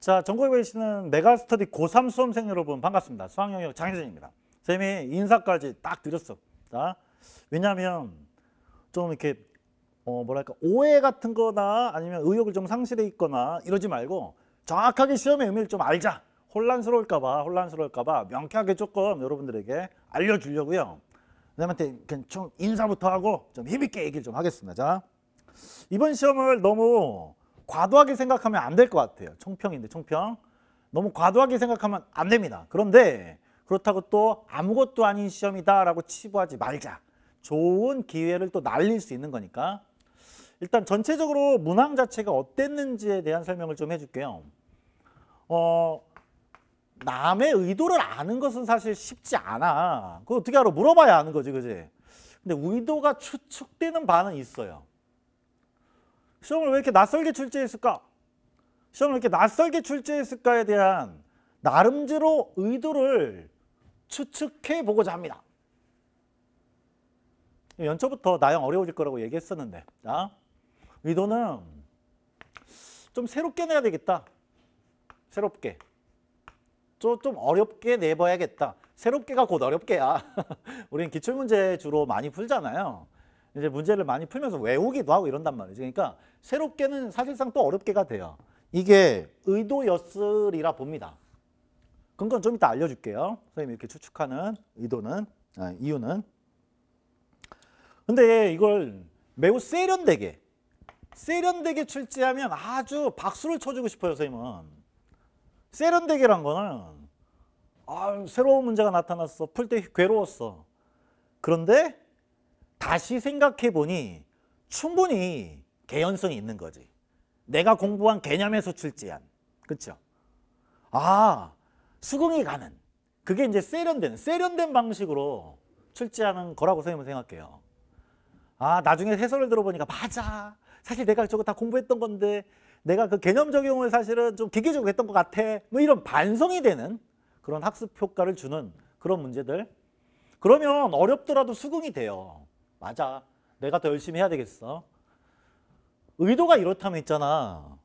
자, 전국에 계시는 메가스터디 고3 수험생 여러분 반갑습니다. 수학영역 장혜진입니다. 쌤이 인사까지 딱 드렸습니다. 왜냐하면 좀 이렇게 어 뭐랄까 오해 같은 거나 아니면 의욕을 좀 상실해 있거나 이러지 말고 정확하게 시험의 의미를 좀 알자. 혼란스러울까 봐 혼란스러울까 봐 명쾌하게 조금 여러분들에게 알려주려고요. 그다음한테 좀 인사부터 하고 좀 힘있게 얘기를 좀 하겠습니다. 자, 이번 시험을 너무 과도하게 생각하면 안 될 것 같아요. 총평인데 총평. 너무 과도하게 생각하면 안 됩니다. 그런데 그렇다고 또 아무것도 아닌 시험이다라고 치부하지 말자. 좋은 기회를 또 날릴 수 있는 거니까. 일단 전체적으로 문항 자체가 어땠는지에 대한 설명을 좀 해줄게요. 어, 남의 의도를 아는 것은 사실 쉽지 않아. 그거 어떻게 알아? 물어봐야 아는 거지, 그지? 근데 의도가 추측되는 바는 있어요. 시험을 왜 이렇게 낯설게 출제했을까? 시험을 이렇게 낯설게 출제했을까에 대한 나름대로 의도를 추측해 보고자 합니다. 연초부터 나영 어려워질 거라고 얘기했었는데 아? 의도는 좀 새롭게 내야 되겠다. 새롭게. 좀, 좀 어렵게 내봐야겠다. 새롭게가 곧 어렵게야. 우리는 기출문제 주로 많이 풀잖아요. 이제 문제를 많이 풀면서 외우기도 하고 이런단 말이죠. 그러니까 새롭게는 사실상 또 어렵게가 돼요. 이게 의도였으리라 봅니다. 그건 좀 이따 알려줄게요. 선생님이 이렇게 추측하는 의도는, 아, 이유는. 근데 이걸 매우 세련되게, 세련되게 출제하면 아주 박수를 쳐주고 싶어요, 선생님은. 세련되게란 거는 아, 새로운 문제가 나타났어. 풀 때 괴로웠어. 그런데 다시 생각해 보니 충분히 개연성이 있는 거지. 내가 공부한 개념에서 출제한. 그렇죠? 아, 수긍이 가는. 그게 이제 세련된, 세련된 방식으로 출제하는 거라고 선생님은 생각해요. 아, 나중에 해설을 들어보니까 맞아. 사실 내가 저거 다 공부했던 건데 내가 그 개념 적용을 사실은 좀 기계적으로 했던 것 같아. 뭐 이런 반성이 되는 그런 학습 효과를 주는 그런 문제들. 그러면 어렵더라도 수긍이 돼요. 맞아. 내가 더 열심히 해야 되겠어. 의도가 이렇다면 있잖아.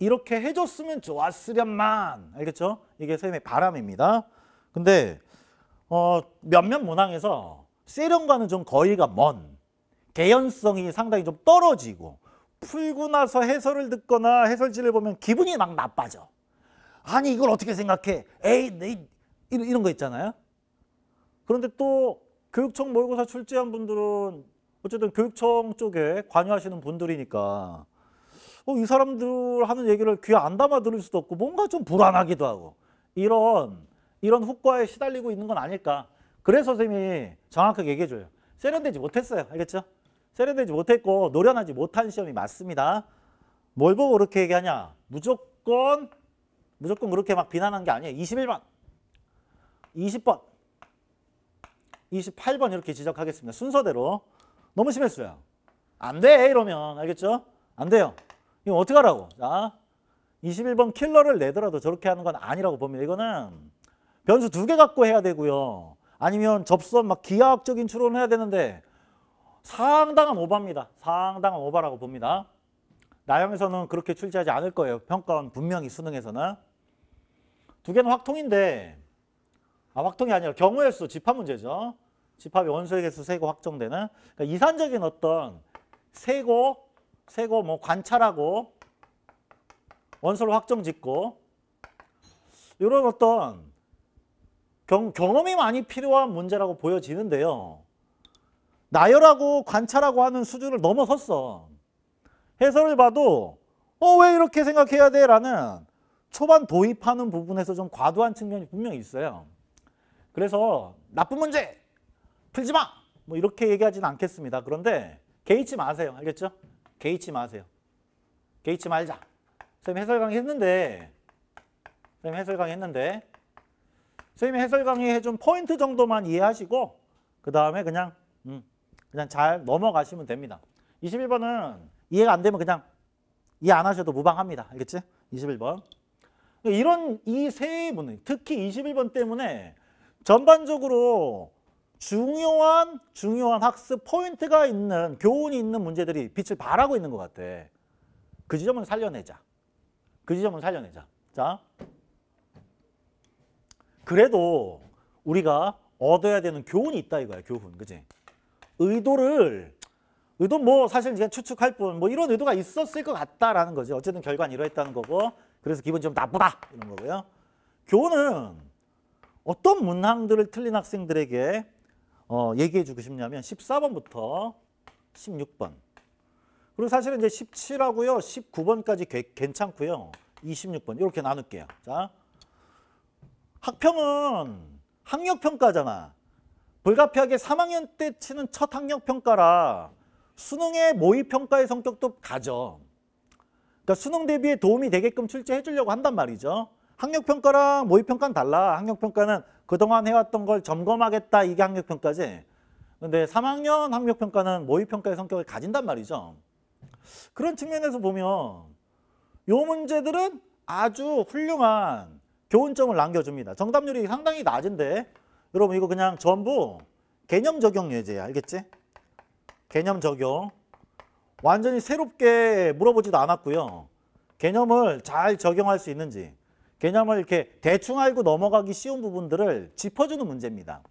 이렇게 해줬으면 좋았으련만. 알겠죠? 이게 쌤의 바람입니다. 근데 어, 몇몇 문항에서 세련과는 좀 거리가 먼 개연성이 상당히 좀 떨어지고 풀고 나서 해설을 듣거나 해설지를 보면 기분이 막 나빠져. 아니 이걸 어떻게 생각해? 에이, 에 네, 이런 거 있잖아요. 그런데 또 교육청 모의고사 출제한 분들은 어쨌든 교육청 쪽에 관여하시는 분들이니까 어, 이 사람들 하는 얘기를 귀에 안 담아 들을 수도 없고 뭔가 좀 불안하기도 하고 이런 이런 후과에 시달리고 있는 건 아닐까 그래서 선생님이 정확하게 얘기해줘요 세련되지 못했어요 알겠죠? 세련되지 못했고 노련하지 못한 시험이 맞습니다 뭘 보고 그렇게 얘기하냐 무조건 무조건 그렇게 막 비난한 게 아니에요 21번 20번 28번 이렇게 지적하겠습니다. 순서대로. 너무 심했어요. 안 돼. 이러면. 알겠죠? 안 돼요. 이거 어떻게하라고 자, 21번 킬러를 내더라도 저렇게 하는 건 아니라고 봅니다. 이거는 변수 두 개 갖고 해야 되고요. 아니면 접선 막 기하학적인 추론을 해야 되는데 상당한 오바입니다. 상당한 오바라고 봅니다. 나영에서는 그렇게 출제하지 않을 거예요. 평가원 분명히 수능에서는. 두 개는 확통인데 아, 확통이 아니라 경우의 수 집합 문제죠. 집합의 원소의 개수 세고 확정되는 그러니까 이산적인 어떤 세고 세고 뭐 관찰하고 원소를 확정 짓고 이런 어떤 경, 경험이 많이 필요한 문제라고 보여지는데요. 나열하고 관찰하고 하는 수준을 넘어섰어. 해설을 봐도 어 왜 이렇게 생각해야 돼? 라는 초반 도입하는 부분에서 좀 과도한 측면이 분명히 있어요. 그래서 나쁜 문제 풀지 마! 뭐 이렇게 얘기하진 않겠습니다. 그런데 개의치 마세요. 알겠죠? 개의치 마세요. 개의치 말자. 선생님 해설 강의 했는데 선생님 해설 강의 했는데 선생님 해설 강의 해준 포인트 정도만 이해하시고 그 다음에 그냥 음, 그냥 잘 넘어가시면 됩니다. 21번은 이해가 안 되면 그냥 이해 안 하셔도 무방합니다. 알겠지? 21번. 그러니까 이런 이 세 문항, 특히 21번 때문에 전반적으로 중요한 중요한 학습 포인트가 있는 교훈이 있는 문제들이 빛을 발하고 있는 것 같아. 그 지점은 살려내자. 그 지점은 살려내자. 자, 그래도 우리가 얻어야 되는 교훈이 있다 이거야 교훈 그지 의도를 의도 뭐 사실 그냥 추측할 뿐 뭐 이런 의도가 있었을 것 같다라는 거지 어쨌든 결과는 이러했다는 거고 그래서 기분 좀 나쁘다 이런 거고요 교훈은 어떤 문항들을 틀린 학생들에게 어, 얘기해 주고 싶냐면 14번부터 16번. 그리고 사실은 이제 17하고요. 19번까지 개, 괜찮고요. 26번 이렇게 나눌게요. 자, 학평은 학력평가잖아. 불가피하게 3학년 때 치는 첫 학력평가라 수능의 모의평가의 성격도 가져. 그러니까 수능 대비에 도움이 되게끔 출제해 주려고 한단 말이죠. 학력평가랑 모의평가는 달라. 학력평가는 그동안 해왔던 걸 점검하겠다 이게 학력평가지. 근데 3학년 학력평가는 모의평가의 성격을 가진단 말이죠. 그런 측면에서 보면 요 문제들은 아주 훌륭한 교훈점을 남겨줍니다. 정답률이 상당히 낮은데 여러분 이거 그냥 전부 개념 적용 예제야. 알겠지? 개념 적용. 완전히 새롭게 물어보지도 않았고요. 개념을 잘 적용할 수 있는지 개념을 이렇게 대충 알고 넘어가기 쉬운 부분들을 짚어주는 문제입니다.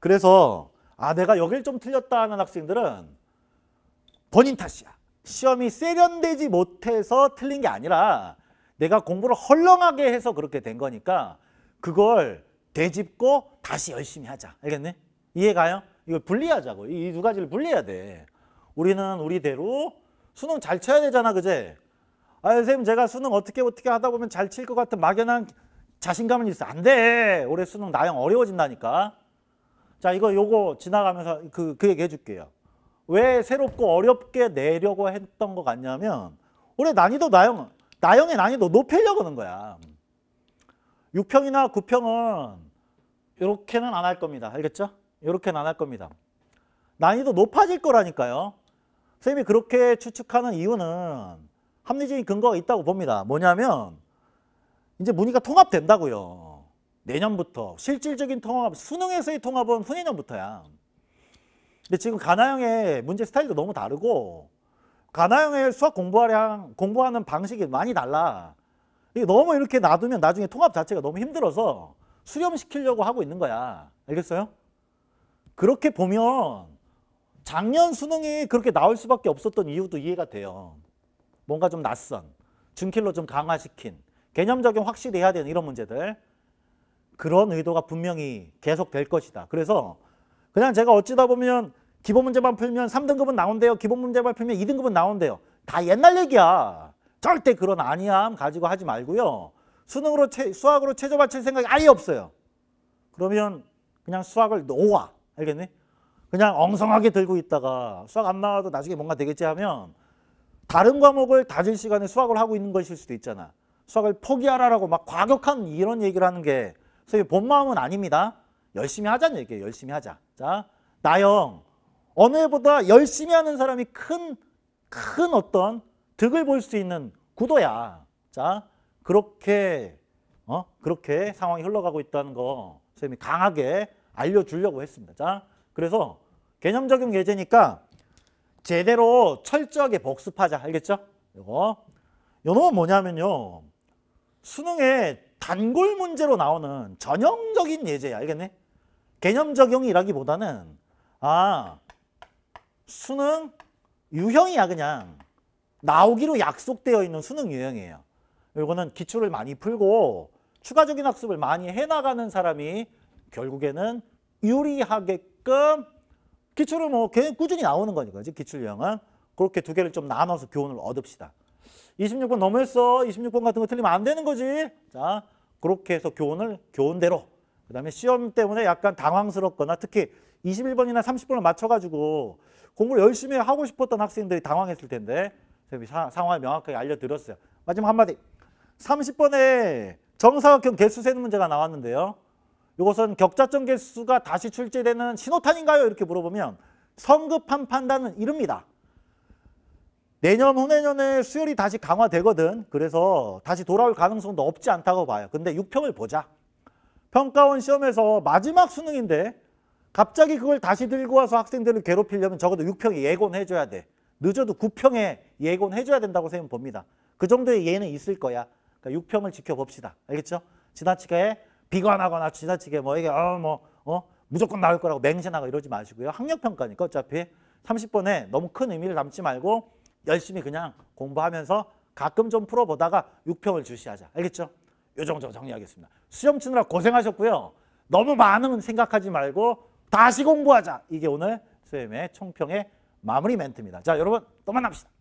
그래서 아 내가 여길 좀 틀렸다 하는 학생들은 본인 탓이야. 시험이 세련되지 못해서 틀린 게 아니라 내가 공부를 헐렁하게 해서 그렇게 된 거니까 그걸 되짚고 다시 열심히 하자. 알겠네? 이해가요? 이걸 분리하자고. 이 두 가지를 분리해야 돼. 우리는 우리대로 수능 잘 쳐야 되잖아, 그제? 아 선생님 제가 수능 어떻게 어떻게 하다 보면 잘 칠 것 같은 막연한 자신감은 있어. 안 돼. 올해 수능 나영 어려워진다니까. 자 이거 요거 지나가면서 그, 그 얘기 해줄게요. 왜 새롭고 어렵게 내려고 했던 것 같냐면 올해 난이도 나영 나영의 난이도 높이려고 하는 거야. 6평이나 9평은 이렇게는 안 할 겁니다. 알겠죠? 이렇게는 안 할 겁니다. 난이도 높아질 거라니까요. 선생님이 그렇게 추측하는 이유는 합리적인 근거가 있다고 봅니다. 뭐냐면 이제 문의가 통합된다고요. 내년부터 실질적인 통합, 수능에서의 통합은 후내년부터야. 근데 지금 가나형의 문제 스타일도 너무 다르고 가나형의 수학 공부하량 공부하는 방식이 많이 달라. 이게 너무 이렇게 놔두면 나중에 통합 자체가 너무 힘들어서 수렴시키려고 하고 있는 거야. 알겠어요? 그렇게 보면 작년 수능이 그렇게 나올 수밖에 없었던 이유도 이해가 돼요. 뭔가 좀 낯선, 중킬로 좀 강화시킨, 개념 적인 확실히 해야 되는 이런 문제들 그런 의도가 분명히 계속 될 것이다. 그래서 그냥 제가 어찌다 보면 기본 문제만 풀면 3등급은 나온대요. 기본 문제만 풀면 2등급은 나온대요. 다 옛날 얘기야. 절대 그런 아니함 가지고 하지 말고요. 수능으로 채, 수학으로 최저 맞출 생각이 아예 없어요. 그러면 그냥 수학을 놓아. 알겠니? 그냥 엉성하게 들고 있다가 수학 안 나와도 나중에 뭔가 되겠지 하면 다른 과목을 다질 시간에 수학을 하고 있는 것일 수도 있잖아. 수학을 포기하라라고 막 과격한 이런 얘기를 하는 게 선생님 본 마음은 아닙니다. 열심히 하자는 얘기예요. 열심히 하자. 자, 나영 어느 해보다 열심히 하는 사람이 큰 큰 어떤 득을 볼 수 있는 구도야. 자, 그렇게 어 그렇게 상황이 흘러가고 있다는 거 선생님이 강하게 알려주려고 했습니다. 자, 그래서 개념적인 예제니까 제대로 철저하게 복습하자. 알겠죠? 이거. 요놈은 뭐냐면요. 수능에 단골 문제로 나오는 전형적인 예제야. 알겠네? 개념 적용이라기보다는 아 수능 유형이야 그냥 나오기로 약속되어 있는 수능 유형이에요. 이거는 기초를 많이 풀고 추가적인 학습을 많이 해나가는 사람이 결국에는 유리하게끔 기출은 뭐 꾸준히 나오는 거니까 기출 유형은 그렇게 두 개를 좀 나눠서 교훈을 얻읍시다. 26번 넘었어 26번 같은 거 틀리면 안 되는 거지. 자, 그렇게 해서 교훈을 교훈대로. 그 다음에 시험 때문에 약간 당황스럽거나 특히 21번이나 30번을 맞춰가지고 공부를 열심히 하고 싶었던 학생들이 당황했을 텐데 상황을 명확하게 알려드렸어요. 마지막 한마디. 30번에 정사각형 개수 세는 문제가 나왔는데요. 이것은 격자점 개수가 다시 출제되는 신호탄인가요? 이렇게 물어보면 성급한 판단은 이릅니다. 내년 후내년에 수율이 다시 강화되거든. 그래서 다시 돌아올 가능성도 없지 않다고 봐요. 근데 6평을 보자. 평가원 시험에서 마지막 수능인데 갑자기 그걸 다시 들고 와서 학생들을 괴롭히려면 적어도 6평에 예고해줘야 돼. 늦어도 9평에 예고해줘야 된다고 생각봅니다. 그 정도의 예는 있을 거야. 그러니까 6평을 지켜봅시다. 알겠죠? 지나치게 비관하거나 지나치게 뭐이게 어뭐 아, 어, 무조건 나올 거라고 맹신하고 뭐 이러지 마시고요. 학력 평가니까 어차피 30번에 너무 큰 의미를 담지 말고 열심히 그냥 공부하면서 가끔 좀 풀어보다가 6평을 주시하자. 알겠죠? 요 정도 정리하겠습니다. 수염 치느라 고생하셨고요. 너무 많은 생각하지 말고 다시 공부하자. 이게 오늘 수험의 총평의 마무리 멘트입니다. 자, 여러분 또 만납시다.